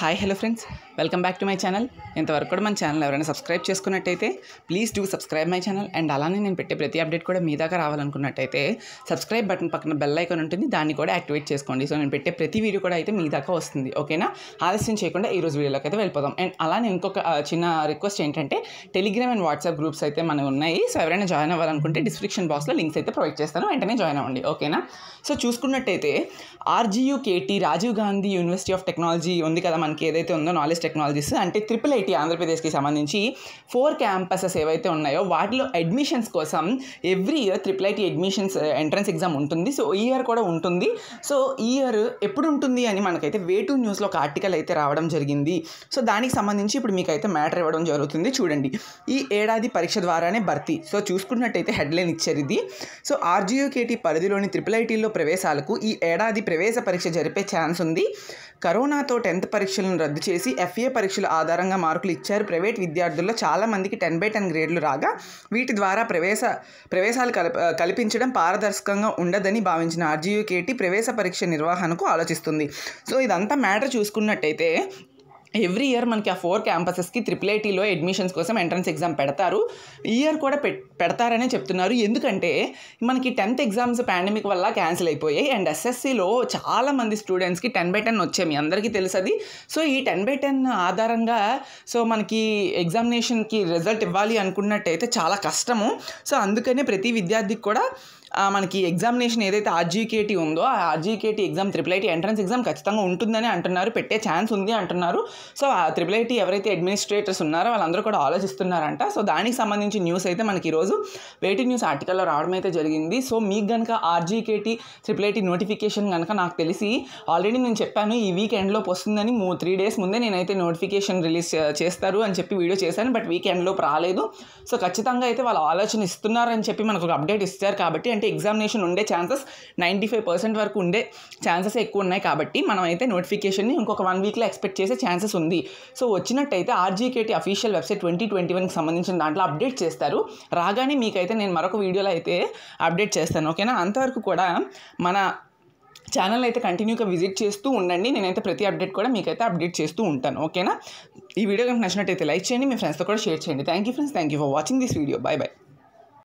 hi hello friends welcome back to my channel ఇంతవరకు కూడా మన ఛానల్ ఎవరైనా సబ్స్క్రైబ్ చేసుకున్నట్టయితే please do subscribe my channel and అలానే నేను పెట్టే ప్రతి అప్డేట్ కూడా మీ దాకా రావాలనుకున్నట్టయితే సబ్స్క్రైబ్ బటన్ పక్కన బెల్ ఐకాన్ ఉంటుంది దాన్ని కూడా యాక్టివేట్ చేసుకోండి సో నేను పెట్టే ప్రతి వీడియో కూడా అయితే మీ దాకా వస్తుంది ఓకేనా ఆలస్యం చేయకుండా ఈ రోజు వీడియోలోకి అయితే వెళ్ళిపోదాం అండ్ అలానే ఇంకొక చిన్న రిక్వెస్ట్ ఏంటంటే టెలిగ్రామ్ అండ్ వాట్సాప్ గ్రూప్స్ అయితే మనకు ఉన్నాయి సో ఎవరైనా జాయిన్ అవ్వాలనుకుంటే డిస్క్రిప్షన్ బాక్స్లో లింక్స్ అయితే ప్రొవైడ్ చేస్తాను వెంటనే జాయిన్ అవ్వండి ఓకేనా సో చూసుకున్నట్టయితే RGUKT Rajiv Gandhi university of technology ఉంది కదా మనకి ఏదైతే ఉందో నాలెడ్జ్ టెక్నాలజీస్ అంటే ట్రిపుల్ ఐటీ ఆంధ్రప్రదేశ్కి సంబంధించి ఫోర్ క్యాంపసెస్ ఏవైతే ఉన్నాయో వాటిలో అడ్మిషన్స్ కోసం every year triple IT admissions entrance exam ఉంటుంది సో ఈ ఇయర్ కూడా ఉంటుంది సో ఈ ఇయర్ ఎప్పుడు ఉంటుంది అని మనకైతే వే టూ న్యూస్లో ఒక ఆర్టికల్ అయితే రావడం జరిగింది సో దానికి సంబంధించి ఇప్పుడు మీకైతే మ్యాటర్ ఇవ్వడం జరుగుతుంది చూడండి ఈ ఏడాది పరీక్ష ద్వారానే భర్తీ సో చూసుకున్నట్టయితే హెడ్లైన్ ఇచ్చారు ఇది సో ఆర్జీయూకేటీ పరిధిలోని ట్రిపుల్ ఐటీల్లో ప్రవేశాలకు ఈ ఏడాది ప్రవేశ పరీక్ష జరిపే ఛాన్స్ ఉంది కరోనాతో టెన్త్ పరీక్షలను రద్దు చేసి ఎఫ్ఏ పరీక్షల ఆధారంగా మార్కులు ఇచ్చారు ప్రైవేట్ విద్యార్థుల్లో చాలామందికి టెన్ బై టెన్ గ్రేడ్లు రాగా వీటి ద్వారా ప్రవేశ ప్రవేశాలు కల్ప కల్పించడం పారదర్శకంగా ఉండదని భావించిన ఆర్జీయూకేటీ ప్రవేశ పరీక్ష నిర్వహణకు ఆలోచిస్తుంది సో ఇదంతా మ్యాటర్ చూసుకున్నట్టయితే ఎవ్రీ ఇయర్ మనకి ఆ ఫోర్ క్యాంపసెస్కి త్రిపుల్ ఐటీలో అడ్మిషన్స్ కోసం ఎంట్రన్స్ ఎగ్జామ్ పెడతారు ఇయర్ కూడా పెడతారనే చెప్తున్నారు ఎందుకంటే మనకి టెన్త్ ఎగ్జామ్స్ పాండమిక్ వల్ల క్యాన్సిల్ అయిపోయాయి అండ్ ఎస్ఎస్సిలో చాలామంది స్టూడెంట్స్కి టెన్ బై టెన్ వచ్చాయి మీ అందరికీ తెలుసది సో ఈ టెన్ బై టెన్ ఆధారంగా సో మనకి ఎగ్జామినేషన్కి రిజల్ట్ ఇవ్వాలి అనుకున్నట్టయితే చాలా కష్టము సో అందుకనే ప్రతి విద్యార్థికి కూడా మనకి ఎగ్జామినేషన్ ఏదైతే ఆర్జీకేటీ ఉందో ఆ RGKT exam triple IT entrance exam ఖచ్చితంగా ఉంటుందని అంటున్నారు పెట్టే ఛాన్స్ ఉంది అంటున్నారు సో ఆ త్రిపుల్ ఐటీ ఎవరైతే అడ్మినిస్ట్రేటర్స్ ఉన్నారో వాళ్ళందరూ కూడా ఆలోచిస్తున్నారంట సో దానికి సంబంధించి న్యూస్ అయితే మనకి ఈరోజు వెయిటింగ్ న్యూస్ ఆర్టికల్లో రావడం అయితే జరిగింది సో మీకు కనుక ఆర్జీకేటీ త్రిపుల్ ఐటీ నోటిఫికేషన్ కనుక నాకు తెలిసి ఆల్రెడీ నేను చెప్పాను ఈ వీక్ ఎండ్లోపు వస్తుందని మూ త్రీ డేస్ ముందే నేనైతే నోటిఫికేషన్ రిలీజ్ చేస్తారు అని చెప్పి వీడియో చేశాను బట్ వీక్ ఎండ్లోపు రాలేదు సో ఖచ్చితంగా అయితే వాళ్ళు ఆలోచన ఇస్తున్నారని చెప్పి మనకు ఒక అప్డేట్ ఇస్తారు కాబట్టి అంటే ఎగ్జామినేషన్ ఉండే ఛాన్సెస్ నైంటీ ఫైవ్ పర్సెంట్ వరకు ఉండే ఛాన్సెస్ ఎక్కువ ఉన్నాయి కాబట్టి మనం అయితే నోటిఫికేషన్ని ఇంకొక వన్ వీక్లో ఎక్స్పెక్ట్ చేసే ఛాన్సెస్ ఉంది సో వచ్చినట్టయితే RGKT official website twenty twenty వన్కి సంబంధించిన దాంట్లో అప్డేట్ చేస్తారు రాగానే మీకైతే నేను మరొక వీడియోలో అయితే అప్డేట్ చేస్తాను ఓకేనా అంతవరకు కూడా మన ఛానల్ అయితే కంటిన్యూగా విజిట్ చేస్తూ ఉండండి నేనైతే ప్రతి అప్డేట్ కూడా మీకైతే అప్డేట్ చేస్తూ ఉంటాను ఓకేనా ఈ వీడియో కనుక నచ్చినట్టయితే లైక్ చేయండి మీ ఫ్రెండ్స్తో కూడా షేర్ చేయండి thank you friends thank you for watching this video bye bye